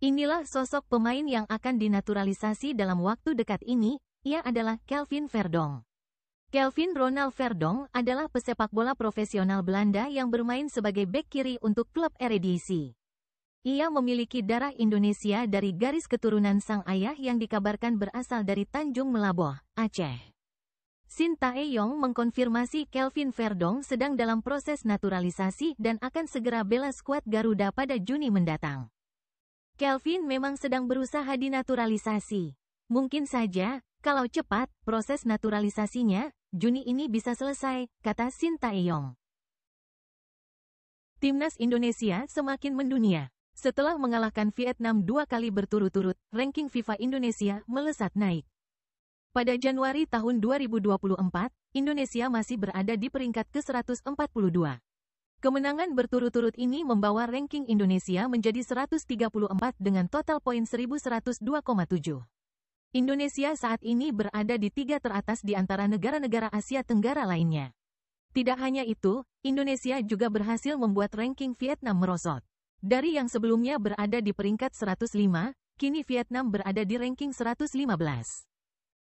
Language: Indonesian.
Inilah sosok pemain yang akan dinaturalisasi dalam waktu dekat ini, ia adalah Kelvin Verdong. Kelvin Ronald Verdong adalah pesepak bola profesional Belanda yang bermain sebagai bek kiri untuk klub Eredivisie. Ia memiliki darah Indonesia dari garis keturunan sang ayah yang dikabarkan berasal dari Tanjung Melaboh, Aceh. Sinta Yong mengkonfirmasi Kelvin Verdong sedang dalam proses naturalisasi dan akan segera bela skuad Garuda pada Juni mendatang. Kelvin memang sedang berusaha dinaturalisasi. Mungkin saja, kalau cepat, proses naturalisasinya, Juni ini bisa selesai, kata Sinta Eyong. Timnas Indonesia semakin mendunia. Setelah mengalahkan Vietnam dua kali berturut-turut, ranking FIFA Indonesia melesat naik. Pada Januari tahun 2024, Indonesia masih berada di peringkat ke-142. Kemenangan berturut-turut ini membawa ranking Indonesia menjadi 134 dengan total poin 1102,7. Indonesia saat ini berada di tiga teratas di antara negara-negara Asia Tenggara lainnya. Tidak hanya itu, Indonesia juga berhasil membuat ranking Vietnam merosot. Dari yang sebelumnya berada di peringkat 105, kini Vietnam berada di ranking 115.